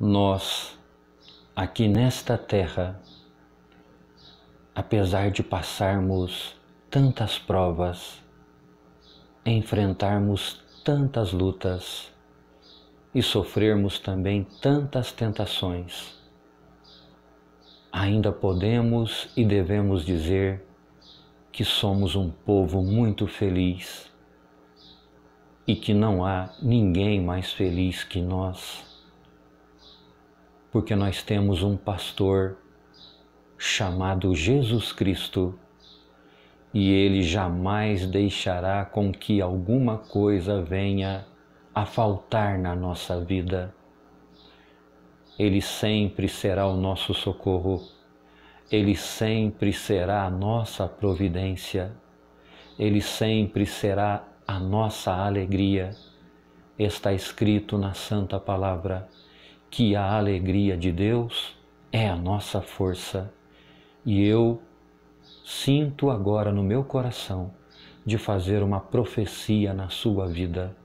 nós, aqui nesta terra, apesar de passarmos tantas provas, enfrentarmos tantas lutas e sofrermos também tantas tentações, ainda podemos e devemos dizer que somos um povo muito feliz e que não há ninguém mais feliz que nós porque nós temos um pastor chamado Jesus Cristo e ele jamais deixará com que alguma coisa venha a faltar na nossa vida. Ele sempre será o nosso socorro, ele sempre será a nossa providência, ele sempre será a nossa alegria. Está escrito na Santa Palavra que a alegria de Deus é a nossa força. E eu sinto agora no meu coração de fazer uma profecia na sua vida.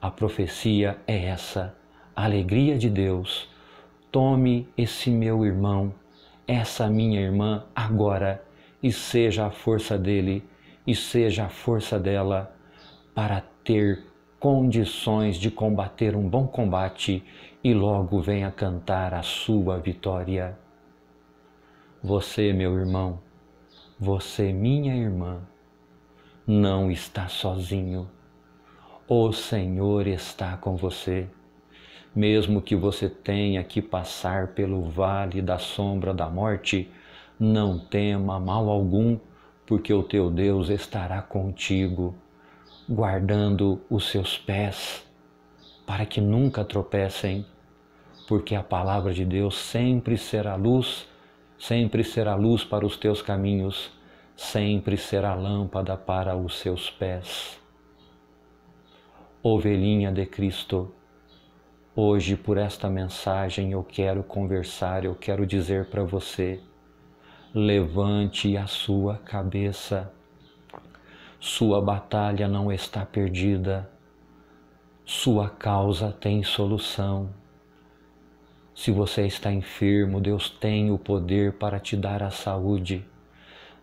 A profecia é essa: a alegria de Deus. Tome esse meu irmão, essa minha irmã agora e seja a força dele e seja a força dela para ter condições de combater um bom combate e logo venha cantar a sua vitória. Você, meu irmão, você, minha irmã, não está sozinho. O Senhor está com você. Mesmo que você tenha que passar pelo vale da sombra da morte, não tema mal algum, porque o teu Deus estará contigo guardando os seus pés para que nunca tropecem, porque a palavra de Deus sempre será luz, sempre será luz para os teus caminhos, sempre será lâmpada para os seus pés. Ovelhinha de Cristo, hoje por esta mensagem eu quero conversar, eu quero dizer para você: levante a sua cabeça sua batalha não está perdida, sua causa tem solução. Se você está enfermo, Deus tem o poder para te dar a saúde.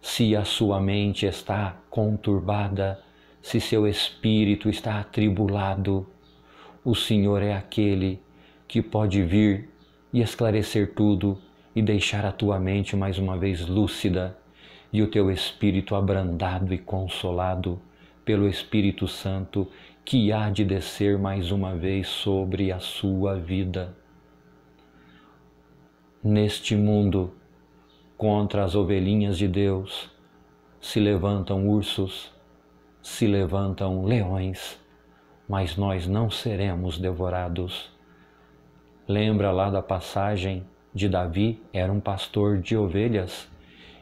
Se a sua mente está conturbada, se seu espírito está atribulado, o Senhor é aquele que pode vir e esclarecer tudo e deixar a tua mente mais uma vez lúcida e o teu espírito abrandado e consolado pelo Espírito Santo que há de descer mais uma vez sobre a sua vida. Neste mundo, contra as ovelhinhas de Deus, se levantam ursos, se levantam leões, mas nós não seremos devorados. Lembra lá da passagem de Davi, era um pastor de ovelhas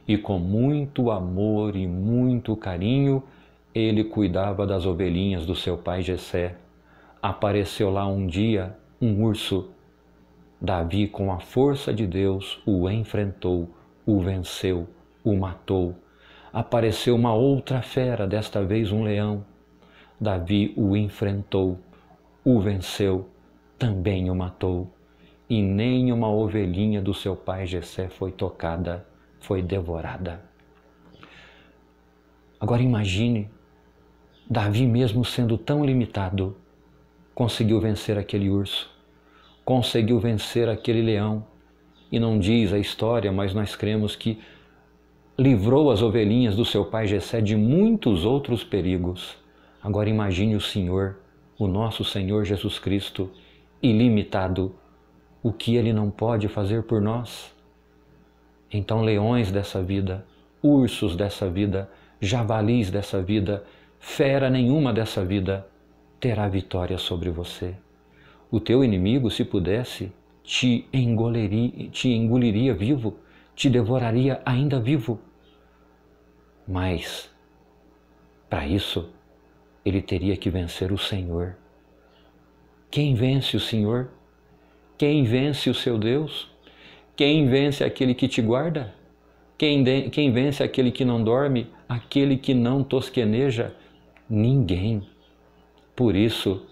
e com muito amor e muito carinho ele cuidava das ovelhinhas do seu pai Jessé. Apareceu lá um dia um urso. Davi, com a força de Deus, o enfrentou, o venceu, o matou. Apareceu uma outra fera, desta vez um leão. Davi o enfrentou, o venceu, também o matou. E nem uma ovelhinha do seu pai Jessé foi tocada foi devorada. Agora imagine Davi, mesmo sendo tão limitado, conseguiu vencer aquele urso, conseguiu vencer aquele leão. E não diz a história, mas nós cremos que livrou as ovelhinhas do seu pai Jessé de muitos outros perigos. Agora imagine o Senhor, o nosso Senhor Jesus Cristo, ilimitado, o que ele não pode fazer por nós? Então, leões dessa vida, ursos dessa vida, javalis dessa vida, fera nenhuma dessa vida terá vitória sobre você. O teu inimigo, se pudesse, te engoliria, te engoliria vivo, te devoraria ainda vivo. Mas, para isso, ele teria que vencer o Senhor. Quem vence o Senhor? Quem vence o seu Deus? Quem vence é aquele que te guarda? Quem, de, quem vence é aquele que não dorme? Aquele que não tosqueneja? Ninguém. Por isso,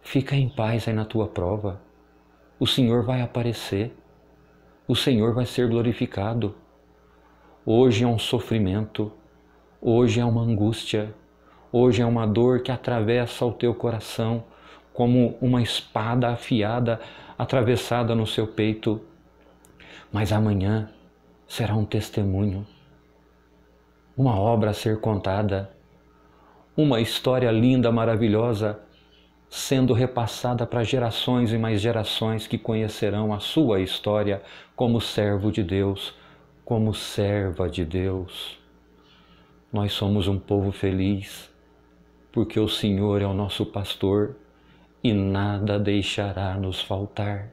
fica em paz aí na tua prova. O Senhor vai aparecer. O Senhor vai ser glorificado. Hoje é um sofrimento, hoje é uma angústia, hoje é uma dor que atravessa o teu coração como uma espada afiada atravessada no seu peito mas amanhã será um testemunho, uma obra a ser contada, uma história linda, maravilhosa, sendo repassada para gerações e mais gerações que conhecerão a sua história como servo de Deus, como serva de Deus. Nós somos um povo feliz, porque o Senhor é o nosso pastor e nada deixará nos faltar.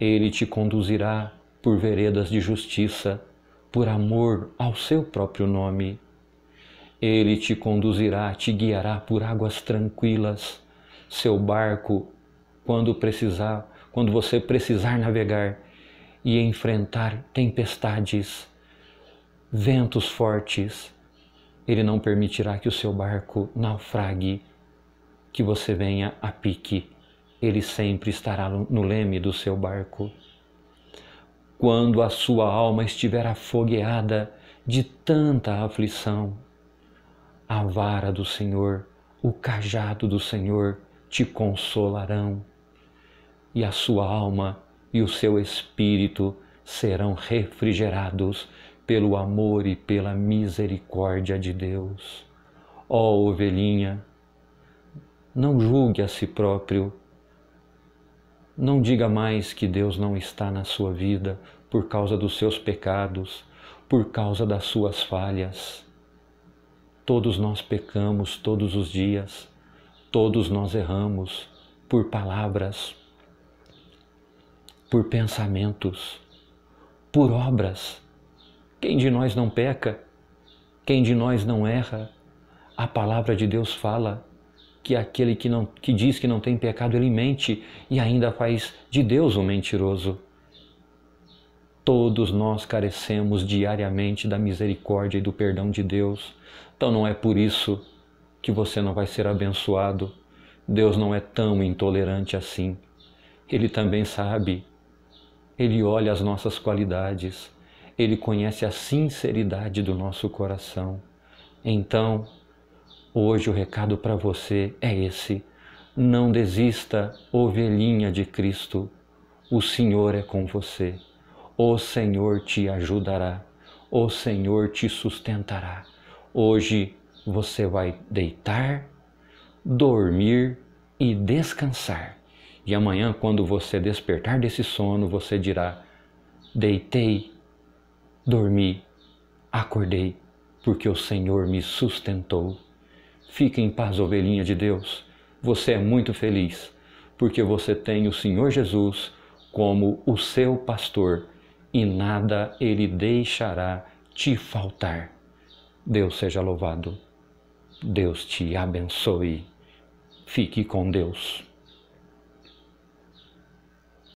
Ele te conduzirá por veredas de justiça, por amor ao seu próprio nome. Ele te conduzirá, te guiará por águas tranquilas. Seu barco, quando precisar, quando você precisar navegar e enfrentar tempestades, ventos fortes, ele não permitirá que o seu barco naufrague, que você venha a pique ele sempre estará no leme do seu barco. Quando a sua alma estiver afogueada de tanta aflição, a vara do Senhor, o cajado do Senhor te consolarão, e a sua alma e o seu espírito serão refrigerados pelo amor e pela misericórdia de Deus. Ó ovelhinha, não julgue a si próprio não diga mais que Deus não está na sua vida por causa dos seus pecados, por causa das suas falhas. Todos nós pecamos todos os dias, todos nós erramos por palavras, por pensamentos, por obras. Quem de nós não peca? Quem de nós não erra? A palavra de Deus fala que aquele que, não, que diz que não tem pecado, ele mente e ainda faz de Deus um mentiroso. Todos nós carecemos diariamente da misericórdia e do perdão de Deus. Então não é por isso que você não vai ser abençoado. Deus não é tão intolerante assim. Ele também sabe. Ele olha as nossas qualidades. Ele conhece a sinceridade do nosso coração. Então, Hoje o recado para você é esse: não desista, ovelhinha de Cristo. O Senhor é com você. O Senhor te ajudará. O Senhor te sustentará. Hoje você vai deitar, dormir e descansar. E amanhã, quando você despertar desse sono, você dirá: Deitei, dormi, acordei, porque o Senhor me sustentou. Fique em paz, ovelhinha de Deus. Você é muito feliz, porque você tem o Senhor Jesus como o seu pastor e nada ele deixará te faltar. Deus seja louvado. Deus te abençoe. Fique com Deus.